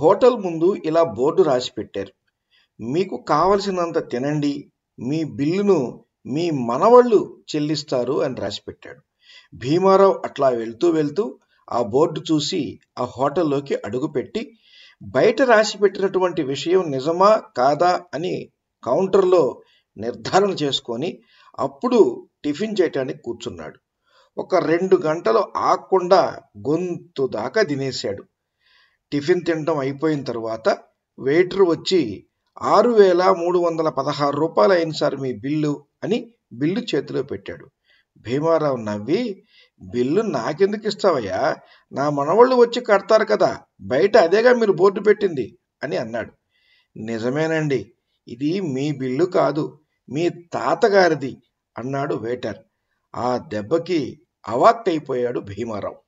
hotel ముందు ఇలా board రాసి పెట్టారు మీకు కావలసినంత తినండి మీ బిల్లును మీ మనవళ్ళు చెల్లిస్తారు అని రాసి పెట్టాడు భీమారావు అట్లా వెళ్తూ వెళ్తూ ఆ బోర్డు చూసి ఆ హోటల్లోకి అడుగుపెట్టి బయట రాసి పెట్టినటువంటి విషయం నిజమా కాదా అని కౌంటర్లో నిర్ధారణ చేసుకొని అప్పుడు టిఫిన్ చేయటానికి కూర్చున్నాడు ఒక రెండు గంటలు ఆకుండా గొంతు దాకా తినేశాడు టిఫిన్ తినడం అయిపోయిన తర్వాత వెయిటర్ వచ్చి ఆరు వేల మూడు వందల పదహారు రూపాయలు అయింది సార్ మీ బిల్లు అని బిల్లు చేతిలో పెట్టాడు భీమారావు నవ్వి బిల్లు నాకెందుకు ఇస్తావయ్యా నా మనవాళ్ళు వచ్చి కడతారు కదా బయట అదేగా మీరు బోర్డు పెట్టింది అని అన్నాడు నిజమేనండి ఇది మీ బిల్లు కాదు మీ తాతగారిది అన్నాడు వెయిటర్ ఆ దెబ్బకి అయిపోయాడు భీమారావు